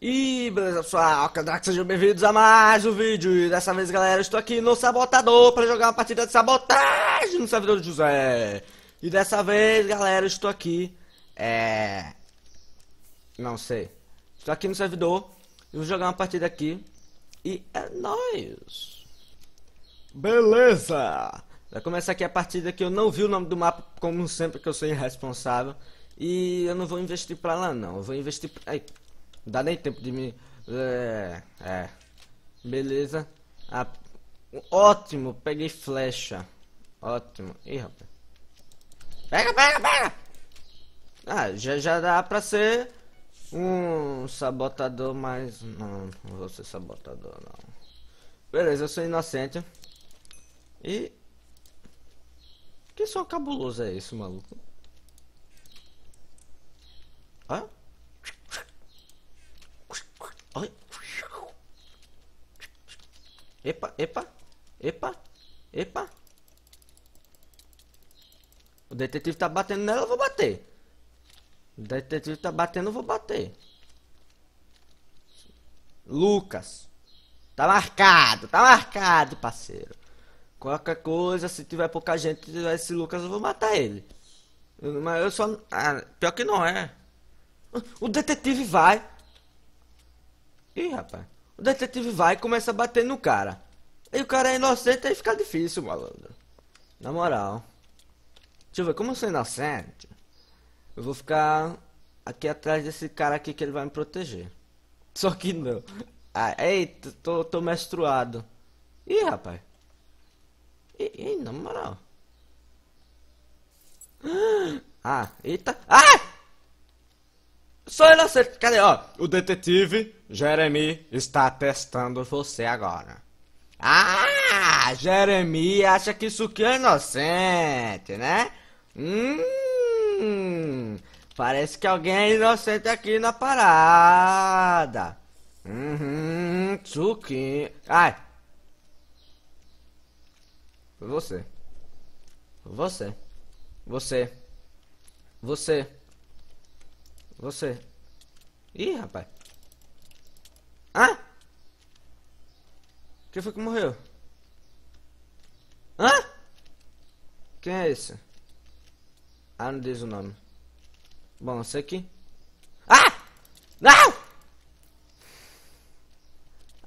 E beleza pessoal, Kandrax, sejam bem-vindos a mais um vídeo E dessa vez galera, estou aqui no Sabotador para jogar uma partida de sabotagem no servidor de José E dessa vez galera, estou aqui, é... Não sei Estou aqui no servidor, e vou jogar uma partida aqui E é nóis Beleza Vai começar aqui a partida que eu não vi o nome do mapa, como sempre que eu sou irresponsável E eu não vou investir pra lá não, eu vou investir... Ai, não dá nem tempo de me... É... é. Beleza. Ah, ótimo, peguei flecha. Ótimo. Ih, rapaz. Pega, pega, pega! Ah, já, já dá pra ser um sabotador, mas não, não vou ser sabotador, não. Beleza, eu sou inocente. E... Que som cabuloso é esse, maluco? Hã? Ah? Epa, epa, epa, epa. O detetive tá batendo nela, eu vou bater. O detetive tá batendo, eu vou bater. Lucas. Tá marcado, tá marcado, parceiro. Qualquer coisa, se tiver pouca gente, tiver esse Lucas, eu vou matar ele. mas eu só. Ah, pior que não é. O detetive vai. Ih, rapaz. O detetive vai e começa a bater no cara. E o cara é inocente, aí fica difícil, malandro. Na moral. Deixa eu ver, como eu sou inocente, eu vou ficar aqui atrás desse cara aqui que ele vai me proteger. Só que não. Ah, eita, tô, tô mestruado. Ih, rapaz. Ih, na moral. Ah, eita. Ah! Sou inocente. Cadê? Ó, o detetive Jeremy está testando você agora. Ah, Jeremy acha que isso aqui é inocente, né? Hum, parece que alguém é inocente aqui na parada. Uhum, suquinho. Ai. Foi você. Foi você. Você. Você. Você. Ih, rapaz. Hã? Quem foi que morreu? Hã? Quem é esse? Ah, não diz o nome. Bom, esse aqui. Ah! Não!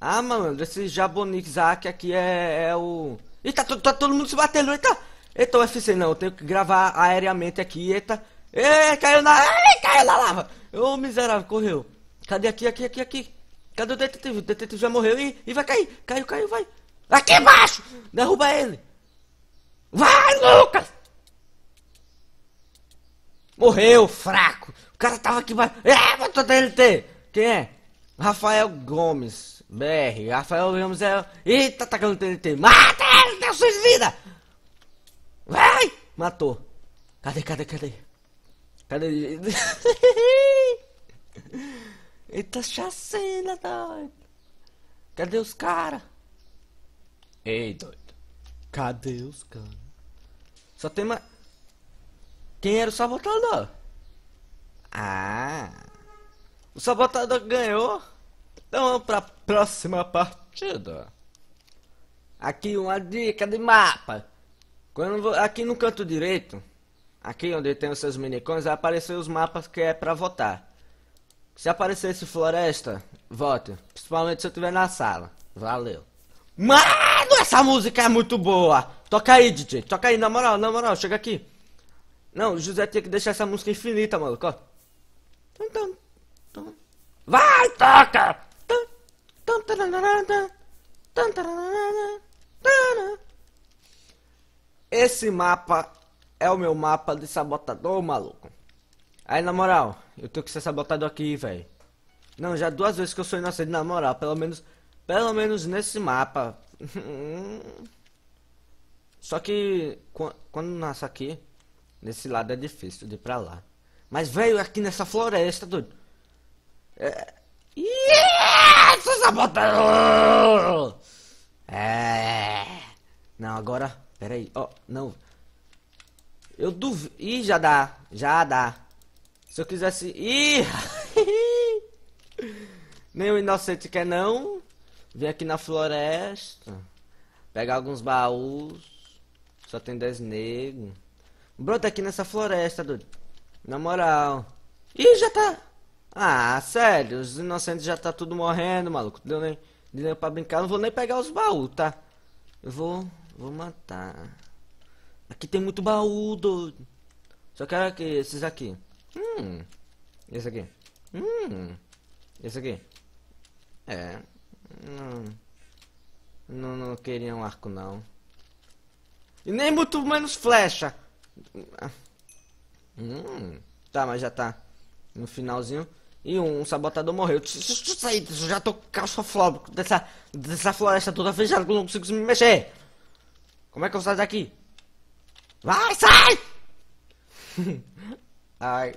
Ah, malandro, esse Jabonizak aqui é, é o... Eita, tá, tá todo mundo se batendo, eita! Eita, FC não, eu tenho que gravar aéreamente aqui, eita! Ei, caiu na... caiu na lava! Ô, miserável, correu! Cadê aqui, aqui, aqui, aqui? Cadê o detetive? O detetive já morreu e, e vai cair. Caiu, caiu, vai. Aqui embaixo! Derruba ele! Vai, Lucas! Morreu, fraco. O cara tava aqui, vai. É, botou DLT. Quem é? Rafael Gomes. BR. Rafael Gomes é. Eita, tá atacando o TNT. Mata ele, deu vida, Vai! Matou. Cadê, cadê, cadê? Cadê? Eita tá chacina, tá doido. Cadê os caras? Ei, doido. Cadê os caras? Só tem mais... Quem era o sabotador? Ah... O sabotador ganhou. Então vamos pra próxima partida. Aqui uma dica de mapa. Quando aqui no canto direito, aqui onde tem os seus minicones, aparecem os mapas que é pra votar. Se aparecesse floresta, vote. Principalmente se eu estiver na sala. Valeu. Mano, essa música é muito boa! Toca aí, DJ. Toca aí, na moral, na moral, chega aqui. Não, o José tinha que deixar essa música infinita, maluco, Vai, toca! Esse mapa é o meu mapa de sabotador, maluco. Aí, na moral, eu tenho que ser sabotado aqui, velho. Não, já duas vezes que eu sou inocente, na moral. Pelo menos, pelo menos nesse mapa. Só que, quando nasce aqui, nesse lado é difícil de ir pra lá. Mas, velho, aqui nessa floresta, doido. É... Yeah! Sou É... Não, agora... Pera aí. Ó, oh, não. Eu duvido... Ih, já dá. Já dá. Se eu quisesse... Ih! Nem o inocente quer não. Vem aqui na floresta. Pegar alguns baús. Só tem 10 negros. Brota aqui nessa floresta, doido. Na moral. Ih, já tá... Ah, sério. Os inocentes já tá tudo morrendo, maluco. Deu nem... Deu pra brincar. Não vou nem pegar os baús, tá? Eu vou... Vou matar. Aqui tem muito baú, doido. Só quero aqui, esses aqui. Hum. Esse aqui. Hum. Esse aqui. É. Não. Não, não queria um arco, não. E nem muito menos flecha. Hum. Tá, mas já tá no finalzinho. E um, um sabotador morreu. sai já tô claustrofóbico dessa, dessa floresta toda fechada que eu não consigo me mexer. Como é que eu saio daqui? Vai, sai! Ai.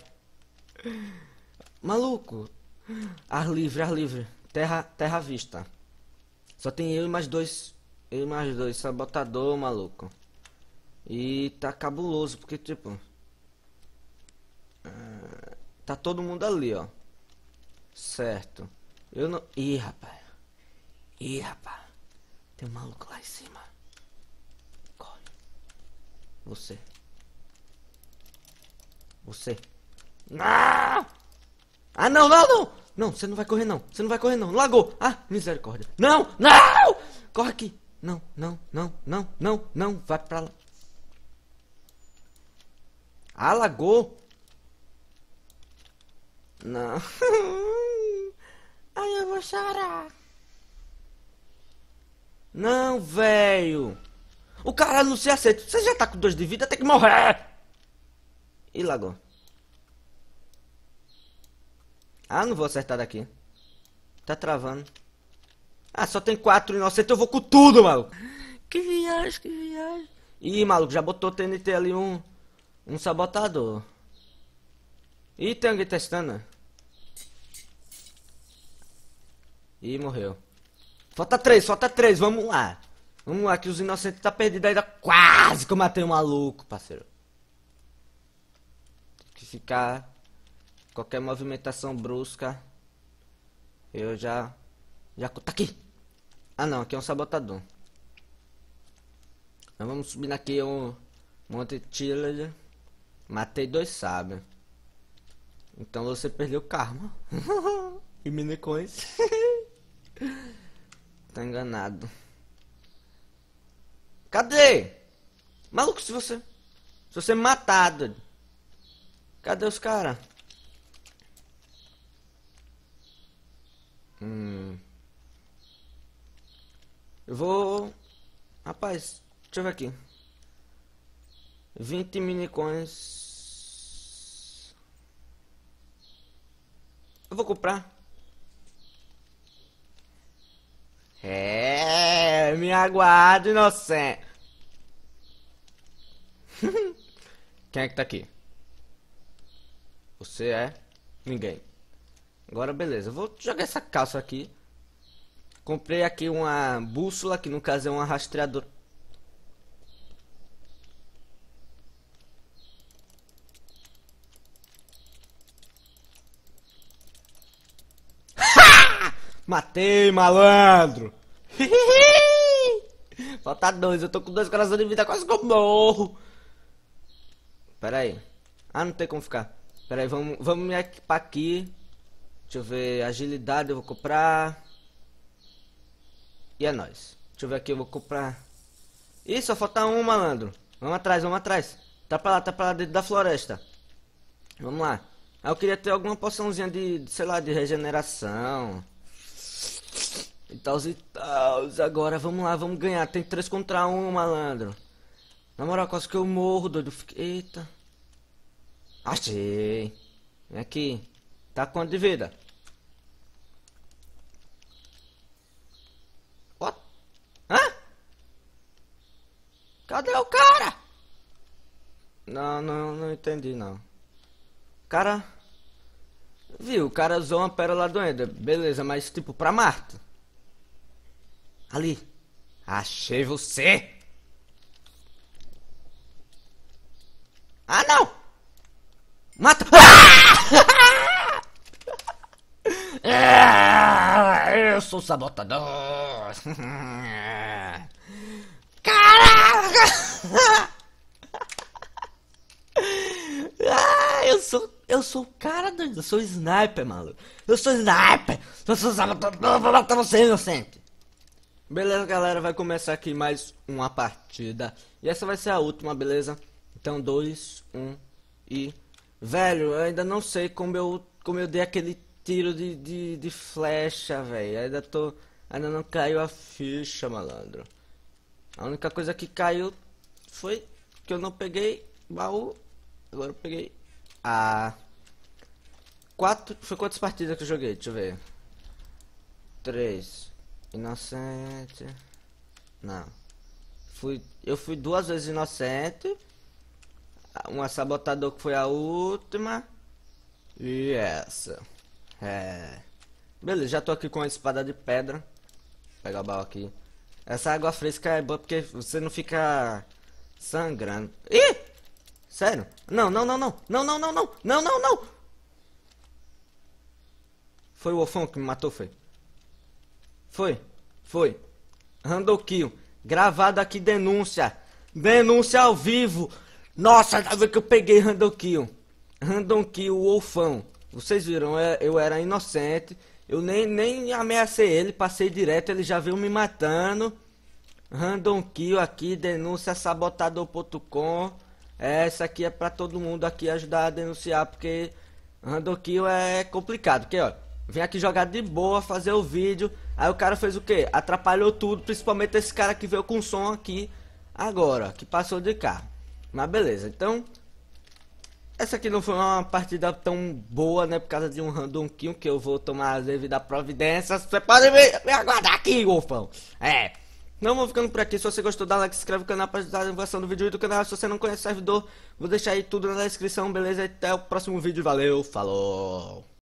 Maluco! Ar livre, ar livre. Terra, terra à vista. Só tem eu e mais dois. Eu e mais dois. Sabotador, maluco. E tá cabuloso, porque tipo. Ah, tá todo mundo ali, ó. Certo. Eu não. Ih, rapaz. Ih, rapaz. Tem um maluco lá em cima. Corre. Você. Você. Ah! Ah, não, não, não! Não, você não vai correr, não. Você não vai correr, não. Lagou. Ah, misericórdia. Não, não! Corre aqui. Não, não, não, não, não, não. Vai pra lá. Ah, lagou. Não. Ai, eu vou chorar. Não, velho. O cara não se aceita. Você já tá com dois de vida, tem que morrer. E lagou. Ah, não vou acertar daqui. Tá travando. Ah, só tem quatro inocentes, eu vou com tudo, maluco. Que viagem, que viagem. Ih, maluco, já botou TNT ali um... Um sabotador. Ih, tem alguém testando. Ih, morreu. Falta três, falta três, vamos lá. Vamos lá, que os inocentes tá perdidos ainda. Quase que eu matei um maluco, parceiro. Tem que ficar Qualquer movimentação brusca, eu já... Já... Tá aqui! Ah não, aqui é um sabotador. Então vamos subir aqui um monte de tiller. Matei dois sábios. Então você perdeu o karma. e minicoins. tá enganado. Cadê? Maluco, se você... Se você matado. Cadê os caras? Eu vou... Rapaz, deixa eu ver aqui. 20 minicoins. Eu vou comprar. É, me aguardo, inocente. Quem é que tá aqui? Você é? Ninguém. Agora beleza, eu vou jogar essa calça aqui. Comprei aqui uma bússola, que no caso é um rastreadora. Matei, malandro! Falta dois, eu tô com dois corações de vida, quase que eu morro! Pera aí. Ah, não tem como ficar. Pera aí, vamos, vamos me equipar aqui. Deixa eu ver, agilidade eu vou comprar. E é nóis. Deixa eu ver aqui, eu vou comprar... Ih, só falta um, malandro. Vamos atrás, vamos atrás. Tá pra lá, tá pra lá dentro da floresta. Vamos lá. Ah, eu queria ter alguma poçãozinha de, sei lá, de regeneração. E tal, e tal. Agora, vamos lá, vamos ganhar. Tem três contra um, malandro. Na moral, quase que eu morro, doido. Eita. Achei. Vem aqui. Tá quanto de vida? Cadê é o cara? Não, não, não entendi não. Cara. Viu, o cara usou uma pérola doenda. Beleza, mas tipo pra Marta. Ali. Achei você! Ah não! Mata! Ah! Eu sou sabotador! ah, eu sou. Eu sou o cara, doido. Eu sou sniper, maluco. Eu sou sniper. Eu sou eu vou matar você, inocente. Beleza, galera. Vai começar aqui mais uma partida. E essa vai ser a última, beleza? Então, 2, 1 um, e. Velho, eu ainda não sei como eu, como eu dei aquele tiro de, de, de flecha, velho. Ainda tô. Ainda não caiu a ficha, malandro. A única coisa que caiu foi que eu não peguei baú. Agora eu peguei a. Ah, quatro. Foi quantas partidas que eu joguei? Deixa eu ver. Três. Inocente. Não. Fui, eu fui duas vezes inocente. Uma é sabotador que foi a última. E essa. É. Beleza, já tô aqui com a espada de pedra. Vou pegar o baú aqui. Essa água fresca é boa porque você não fica sangrando. Ih! Sério? Não, não, não, não. Não, não, não, não. Não, não, não. Foi o Wolfão que me matou, foi. Foi. Foi. Randall Kill. Gravado aqui denúncia. Denúncia ao vivo. Nossa, já tá vez que eu peguei Randall Kill. Randall Kill, o Vocês viram, é, eu era inocente. Eu nem, nem ameacei ele, passei direto, ele já veio me matando. Random Kill aqui, denúncia sabotador.com. É, essa aqui é pra todo mundo aqui ajudar a denunciar, porque Random Kill é complicado. Porque, ó, vim aqui jogar de boa, fazer o vídeo. Aí o cara fez o que? Atrapalhou tudo, principalmente esse cara que veio com som aqui agora, que passou de cá. Mas beleza, então essa aqui não foi uma partida tão boa, né? Por causa de um random que eu vou tomar as devidas providências. Você pode me, me aguardar aqui, golfão. É. Não vou ficando por aqui. Se você gostou, dá like, se inscreve no canal para ajudar a divulgação do vídeo e do canal. Se você não conhece o servidor, vou deixar aí tudo na descrição, beleza? Até o próximo vídeo. Valeu, falou!